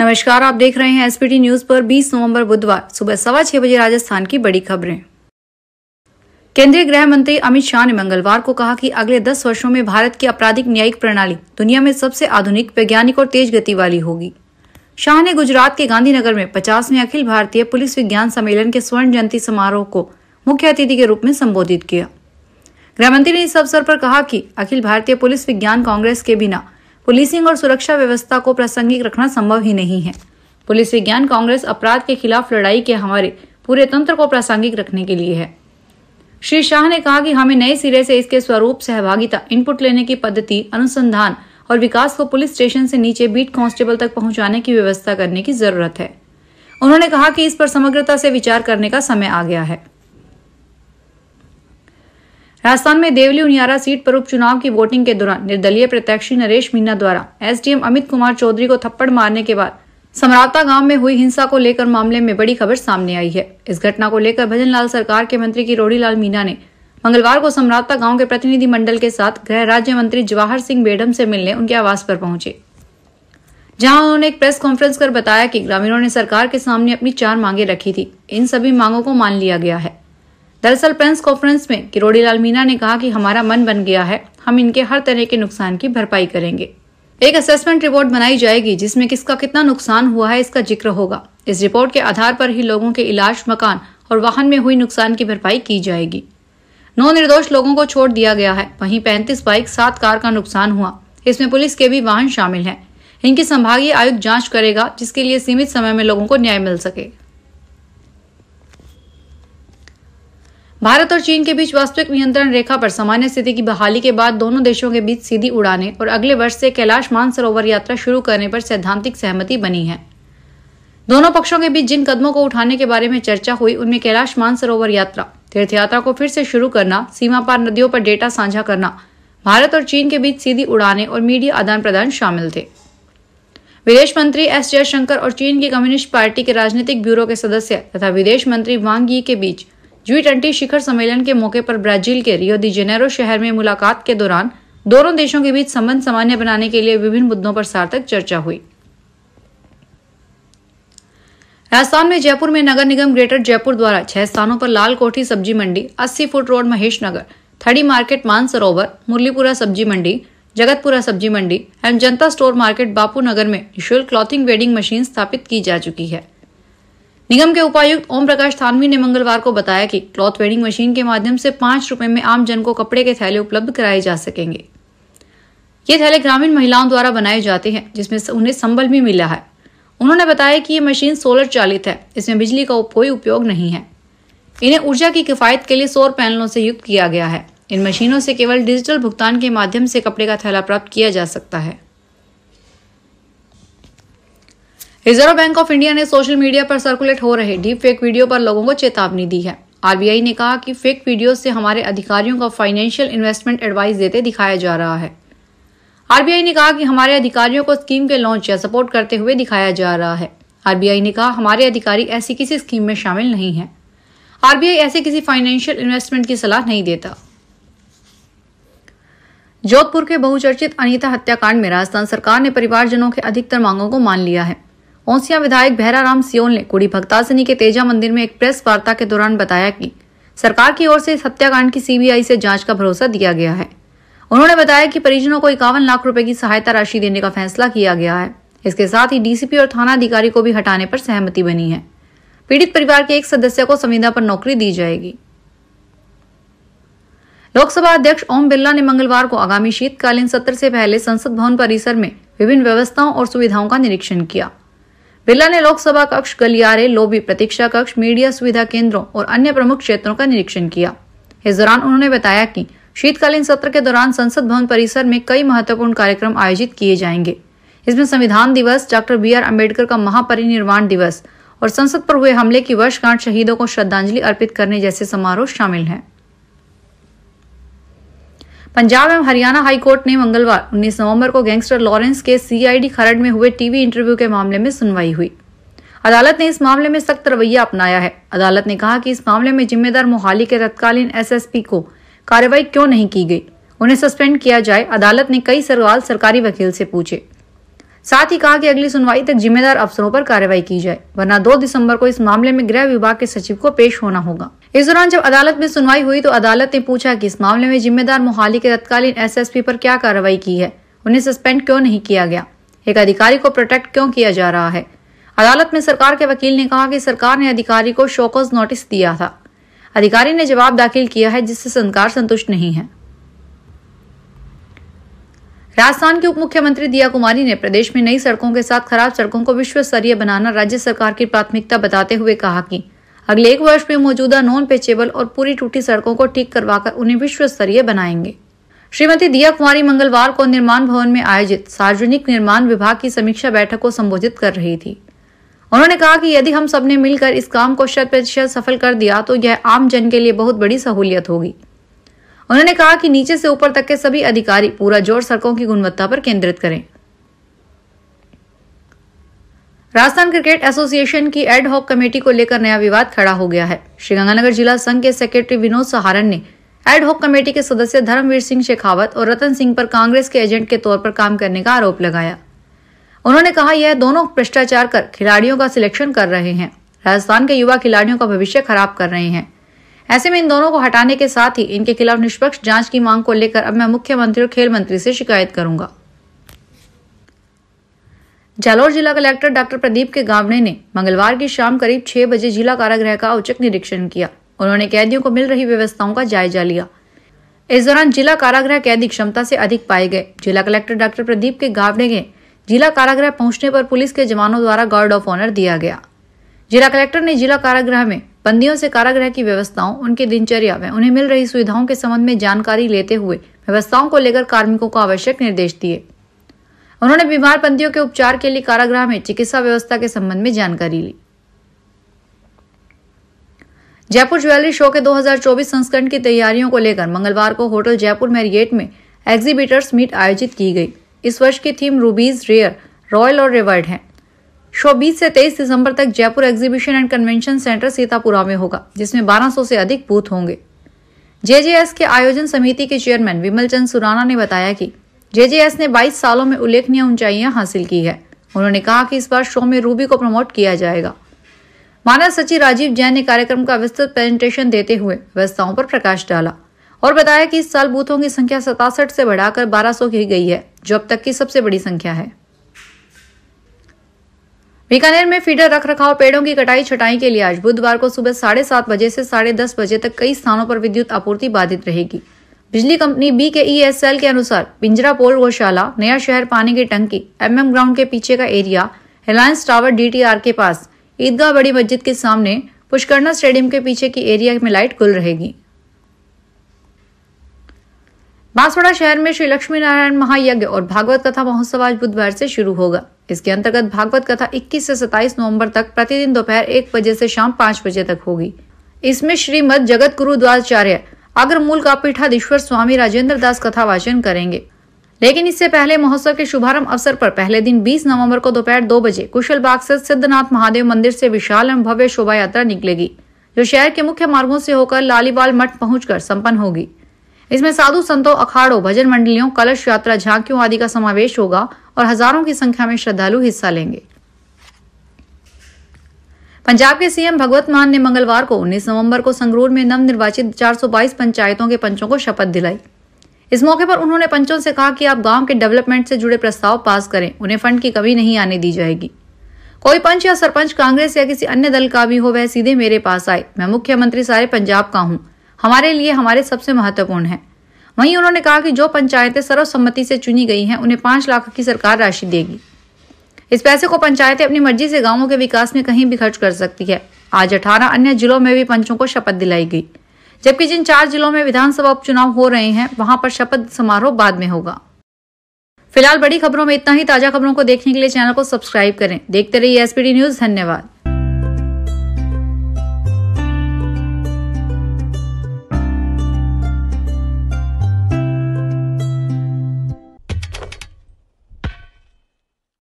नमस्कार आप देख रहे हैं एसपीटी न्यूज पर 20 नवंबर बुधवार सुबह सवा छह बजे राजस्थान की बड़ी खबरें केंद्रीय गृह मंत्री अमित शाह ने मंगलवार को कहा कि अगले 10 वर्षों में भारत की आपराधिक न्यायिक प्रणाली दुनिया में सबसे आधुनिक वैज्ञानिक और तेज गति वाली होगी शाह ने गुजरात के गांधीनगर में पचासवें अखिल भारतीय पुलिस विज्ञान सम्मेलन के स्वर्ण जयंती समारोह को मुख्य अतिथि के रूप में संबोधित किया गृहमंत्री ने इस अवसर पर कहा कि अखिल भारतीय पुलिस विज्ञान कांग्रेस के बिना पुलिसिंग और सुरक्षा व्यवस्था को प्रासंगिक रखना संभव ही नहीं है पुलिस विज्ञान कांग्रेस अपराध के खिलाफ लड़ाई के हमारे पूरे तंत्र को प्रासंगिक रखने के लिए है श्री शाह ने कहा कि हमें नए सिरे से इसके स्वरूप सहभागिता इनपुट लेने की पद्धति अनुसंधान और विकास को पुलिस स्टेशन से नीचे बीट कांस्टेबल तक पहुंचाने की व्यवस्था करने की जरूरत है उन्होंने कहा कि इस पर समग्रता से विचार करने का समय आ गया है राजस्थान में देवली उनियारा सीट पर उपचुनाव की वोटिंग के दौरान निर्दलीय प्रत्याशी नरेश मीना द्वारा एसडीएम अमित कुमार चौधरी को थप्पड़ मारने के बाद समरावता गांव में हुई हिंसा को लेकर मामले में बड़ी खबर सामने आई है इस घटना को लेकर भजन लाल सरकार के मंत्री किरोड़ी लाल मीना ने मंगलवार को समरावता गांव के प्रतिनिधि मंडल के साथ गृह राज्य मंत्री जवाहर सिंह बेडम से मिलने उनके आवास पर पहुंचे जहां उन्होंने एक प्रेस कॉन्फ्रेंस कर बताया कि ग्रामीणों ने सरकार के सामने अपनी चार मांगे रखी थी इन सभी मांगों को मान लिया गया है दरअसल प्रेस कॉन्फ्रेंस में किरोड़ी लाल मीना ने कहा कि हमारा मन बन गया है हम इनके हर तरह के नुकसान की भरपाई करेंगे एक असेसमेंट रिपोर्ट बनाई जाएगी जिसमें किसका कितना नुकसान हुआ है इसका जिक्र होगा इस रिपोर्ट के आधार पर ही लोगों के इलाज मकान और वाहन में हुई नुकसान की भरपाई की जाएगी नौ निर्दोष लोगों को छोड़ दिया गया है वहीं पैंतीस बाइक सात कार का नुकसान हुआ इसमें पुलिस के भी वाहन शामिल हैं इनकी संभागीय आयुक्त जांच करेगा जिसके लिए सीमित समय में लोगों को न्याय मिल सके भारत और चीन के बीच वास्तविक नियंत्रण रेखा पर सामान्य स्थिति की बहाली के बाद दोनों देशों के बीच सीधी उड़ाने और अगले वर्ष से कैलाश मानसरोवर यात्रा शुरू करने पर सैद्धांतिक सहमति बनी है दोनों पक्षों के बीच जिन कदमों को उठाने के बारे में चर्चा हुई उनमें कैलाश मानसरोवर यात्रा तीर्थयात्रा को फिर से शुरू करना सीमा पार नदियों पर डेटा साझा करना भारत और चीन के बीच सीधी उड़ाने और मीडिया आदान प्रदान शामिल थे विदेश मंत्री एस जयशंकर और चीन की कम्युनिस्ट पार्टी के राजनीतिक ब्यूरो के सदस्य तथा विदेश मंत्री वांग यी के बीच जी ट्वेंटी शिखर सम्मेलन के मौके पर ब्राजील के रियो दी जेनेरो शहर में मुलाकात के दौरान दोनों देशों के बीच संबंध सामान्य बनाने के लिए विभिन्न मुद्दों पर सार्थक चर्चा हुई राजस्थान में जयपुर में नगर निगम ग्रेटर जयपुर द्वारा छह स्थानों पर लाल कोठी सब्जी मंडी 80 foot road Mahesh Nagar Thadi market Mansarovar Muralipura सब्जी मंडी जगतपुरा सब्जी मंडी एवं जनता स्टोर मार्केट बापू नगर में निःशुल्क क्लॉथिंग वेडिंग मशीन स्थापित की जा चुकी है निगम के उपायुक्त ओम प्रकाश थानवी ने मंगलवार को बताया कि क्लॉथ वेडिंग मशीन के माध्यम से पांच रुपए में आम जन को कपड़े के थैले उपलब्ध कराए जा सकेंगे ये थैले ग्रामीण महिलाओं द्वारा बनाए जाते हैं जिसमें उन्हें संबल भी मिला है उन्होंने बताया कि ये मशीन सोलर चालित है इसमें बिजली का कोई उपयोग नहीं है इन्हें ऊर्जा की किफायत के लिए सौर पैनलों से युक्त किया गया है इन मशीनों से केवल डिजिटल भुगतान के माध्यम से कपड़े का थैला प्राप्त किया जा सकता है रिजर्व बैंक ऑफ इंडिया ने सोशल मीडिया पर सर्कुलेट हो रहे डीप फेक वीडियो पर लोगों को चेतावनी दी है आरबीआई ने कहा कि फेक वीडियो से हमारे अधिकारियों का फाइनेंशियल इन्वेस्टमेंट एडवाइस देते दिखाया जा रहा है आरबीआई ने कहा कि हमारे अधिकारियों को स्कीम के लॉन्च या सपोर्ट करते हुए दिखाया जा रहा है आरबीआई ने कहा हमारे अधिकारी ऐसी किसी स्कीम में शामिल नहीं है आरबीआई ऐसे किसी फाइनेंशियल इन्वेस्टमेंट की सलाह नहीं देता जोधपुर के बहुचर्चित अनिता हत्याकांड में राजस्थान सरकार ने परिवारजनों के अधिकतर मांगों को मान लिया है ओंसिया विधायक भैराराम सियोल ने कुड़ी सिनी के तेजा मंदिर में एक प्रेस वार्ता के दौरान बताया कि सरकार की ओर से इस हत्याकांड की सीबीआई से जांच का भरोसा दिया गया है उन्होंने बताया कि परिजनों को इक्यावन लाख रुपए की सहायता राशि देने का फैसला किया गया है इसके साथ ही डीसीपी और थाना अधिकारी को भी हटाने पर सहमति बनी है पीड़ित परिवार के एक सदस्य को संविदा पर नौकरी दी जाएगी लोकसभा अध्यक्ष ओम बिरला ने मंगलवार को आगामी शीतकालीन सत्र से पहले संसद भवन परिसर में विभिन्न व्यवस्थाओं और सुविधाओं का निरीक्षण किया बिरला ने लोकसभा कक्ष गलियारे लोबी प्रतीक्षा कक्ष मीडिया सुविधा केंद्रों और अन्य प्रमुख क्षेत्रों का निरीक्षण किया इस दौरान उन्होंने बताया कि शीतकालीन सत्र के दौरान संसद भवन परिसर में कई महत्वपूर्ण कार्यक्रम आयोजित किए जाएंगे इसमें संविधान दिवस डॉक्टर बी आर अम्बेडकर का महापरिनिर्वाण दिवस और संसद पर हुए हमले की वर्षगांठ शहीदों को श्रद्धांजलि अर्पित करने जैसे समारोह शामिल हैं पंजाब एवं हरियाणा हाईकोर्ट ने मंगलवार 19 नवंबर को गैंगस्टर लॉरेंस के सीआईडी खरड़ में हुए टीवी इंटरव्यू के मामले में सुनवाई हुई अदालत ने इस मामले में सख्त रवैया अपनाया है अदालत ने कहा कि इस मामले में जिम्मेदार मोहाली के तत्कालीन एसएसपी को कार्रवाई क्यों नहीं की गई उन्हें सस्पेंड किया जाए अदालत ने कई सवाल सरकारी वकील से पूछे साथ ही कहा कि अगली सुनवाई तक जिम्मेदार अफसरों पर कार्रवाई की जाए वरना 2 दिसंबर को इस मामले में गृह विभाग के सचिव को पेश होना होगा इस दौरान जब अदालत में सुनवाई हुई तो अदालत ने पूछा कि इस मामले में जिम्मेदार मोहाली के तत्कालीन एसएसपी पर क्या कार्रवाई की है उन्हें सस्पेंड क्यों नहीं किया गया एक अधिकारी को प्रोटेक्ट क्यों किया जा रहा है अदालत में सरकार के वकील ने कहा कि सरकार ने अधिकारी को शोकॉज नोटिस दिया था अधिकारी ने जवाब दाखिल किया है जिससे सरकार संतुष्ट नहीं है राजस्थान के उप मुख्यमंत्री दिया कुमारी ने प्रदेश में नई सड़कों के साथ खराब सड़कों को विश्व स्तरीय बनाना राज्य सरकार की प्राथमिकता बताते हुए कहा कि अगले एक वर्ष में मौजूदा नॉन पेचेबल और पूरी टूटी सड़कों को ठीक करवाकर उन्हें विश्व स्तरीय बनाएंगे श्रीमती दिया कुमारी मंगलवार को निर्माण भवन में आयोजित सार्वजनिक निर्माण विभाग की समीक्षा बैठक को संबोधित कर रही थी उन्होंने कहा कि यदि हम सबने मिलकर इस काम को शत प्रतिशत सफल कर दिया तो यह आम जन के लिए बहुत बड़ी सहूलियत होगी उन्होंने कहा कि नीचे से ऊपर तक के सभी अधिकारी पूरा जोर सड़कों की गुणवत्ता पर केंद्रित करें राजस्थान क्रिकेट एसोसिएशन की एड हॉक कमेटी को लेकर नया विवाद खड़ा हो गया है श्रीगंगानगर जिला संघ के सेक्रेटरी विनोद सहारन ने एड हॉक कमेटी के सदस्य धर्मवीर सिंह शेखावत और रतन सिंह पर कांग्रेस के एजेंट के तौर पर काम करने का आरोप लगाया उन्होंने कहा यह दोनों भ्रष्टाचार कर खिलाड़ियों का सिलेक्शन कर रहे हैं राजस्थान के युवा खिलाड़ियों का भविष्य खराब कर रहे हैं ऐसे में इन दोनों को हटाने के साथ ही इनके खिलाफ निष्पक्ष जांच की मांग को लेकर अब मैं मुख्यमंत्री और खेल मंत्री से शिकायत करूंगा जालोर जिला कलेक्टर डॉक्टर प्रदीप के गावड़े ने मंगलवार की शाम करीब छह बजे जिला कारागृह का औचक निरीक्षण किया उन्होंने कैदियों को मिल रही व्यवस्थाओं का जायजा लिया इस दौरान जिला कारागृह कैदी क्षमता से अधिक पाए गए जिला कलेक्टर डॉक्टर प्रदीप के गावड़े के जिला कारागृह पहुंचने पर पुलिस के जवानों द्वारा गार्ड ऑफ ऑनर दिया गया जिला कलेक्टर ने जिला कारागृह में बंदियों से कारागृह की व्यवस्थाओं उनकी दिनचर्या व उन्हें मिल रही सुविधाओं के संबंध में जानकारी लेते हुए व्यवस्थाओं को लेकर कार्मिकों को आवश्यक निर्देश दिए उन्होंने बीमार बंदियों के उपचार के लिए कारागृह में चिकित्सा व्यवस्था के संबंध में जानकारी ली जयपुर ज्वेलरी शो के 2024 संस्करण की तैयारियों को लेकर मंगलवार को होटल जयपुर मैरिएट में एग्जीबिटर्स मीट आयोजित की गई इस वर्ष की थीम रूबीज रेयर रॉयल और रिवर्ड है शो 20 से 23 दिसंबर तक Jaipur exhibition and convention centre Sitapura में होगा जिसमें 1200 से अधिक बूथ होंगे जेजेएस के आयोजन समिति के चेयरमैन विमल चंद सुराना ने बताया कि जेजेएस ने 22 सालों में उल्लेखनीय ऊंचाइयां हासिल की है उन्होंने कहा कि इस बार शो में रूबी को प्रमोट किया जाएगा मानव सचिव राजीव जैन ने कार्यक्रम का विस्तृत प्रेजेंटेशन देते हुए व्यवस्थाओं पर प्रकाश डाला और बताया कि इस साल बूथों की संख्या सतासठ से बढ़ाकर 1200 की गई है जो अब तक की सबसे बड़ी संख्या है बीकानेर में फीडर रख रखाव पेड़ों की कटाई छटाई के लिए आज बुधवार को सुबह साढ़े सात बजे से साढ़े दस बजे तक कई स्थानों पर विद्युत आपूर्ति बाधित रहेगी बिजली कंपनी बी के ई एस एल के अनुसार पिंजरा पोल गौशाला नया शहर पानी की टंकी एम एम ग्राउंड के पीछे का area Reliance tower D T R के पास ईदगाह बड़ी मस्जिद के सामने पुष्करणा स्टेडियम के पीछे की एरिया में लाइट गुल रहेगी बांसवाड़ा शहर में श्री लक्ष्मी नारायण महायज्ञ और भागवत कथा महोत्सव आज बुधवार से शुरू होगा इसके अंतर्गत भागवत कथा 21 से 27 नवंबर तक प्रतिदिन दोपहर एक बजे से शाम पांच बजे तक होगी इसमें श्रीमद जगत गुरु द्वाचार्य अग्रमूल का पीठाधीश्वर स्वामी राजेंद्र दास कथा वाचन करेंगे लेकिन इससे पहले महोत्सव के शुभारंभ अवसर पर पहले दिन 20 नवंबर को दोपहर दो बजे कुशल बाग से सिद्धनाथ महादेव मंदिर से विशाल एवं भव्य शोभा यात्रा निकलेगी जो शहर के मुख्य मार्गों से होकर लालीवाल मठ पहुंचकर संपन्न होगी इसमें साधु संतों अखाड़ों भजन मंडलियों कलश यात्रा झांकियों आदि का समावेश होगा और हजारों की संख्या में श्रद्धालु हिस्सा लेंगे पंजाब के सीएम भगवत मान ने मंगलवार को 19 नवंबर को संगरूर में नवनिर्वाचित 422 पंचायतों के पंचों को शपथ दिलाई इस मौके पर उन्होंने पंचों से कहा कि आप गांव के डेवलपमेंट से जुड़े प्रस्ताव पास करें उन्हें फंड की कमी नहीं आने दी जाएगी कोई पंच या सरपंच कांग्रेस या किसी अन्य दल का भी हो वह सीधे मेरे पास आए मैं मुख्यमंत्री सारे पंजाब का हूँ हमारे लिए हमारे सबसे महत्वपूर्ण है वहीं उन्होंने कहा कि जो पंचायतें सर्वसम्मति से चुनी गई हैं उन्हें पांच लाख की सरकार राशि देगी इस पैसे को पंचायतें अपनी मर्जी से गांवों के विकास में कहीं भी खर्च कर सकती है आज अठारह अन्य जिलों में भी पंचों को शपथ दिलाई गई जबकि जिन चार जिलों में विधानसभा उपचुनाव हो रहे हैं वहां पर शपथ समारोह बाद में होगा फिलहाल बड़ी खबरों में इतना ही ताजा खबरों को देखने के लिए चैनल को सब्सक्राइब करें देखते रहिए एसपीडी न्यूज धन्यवाद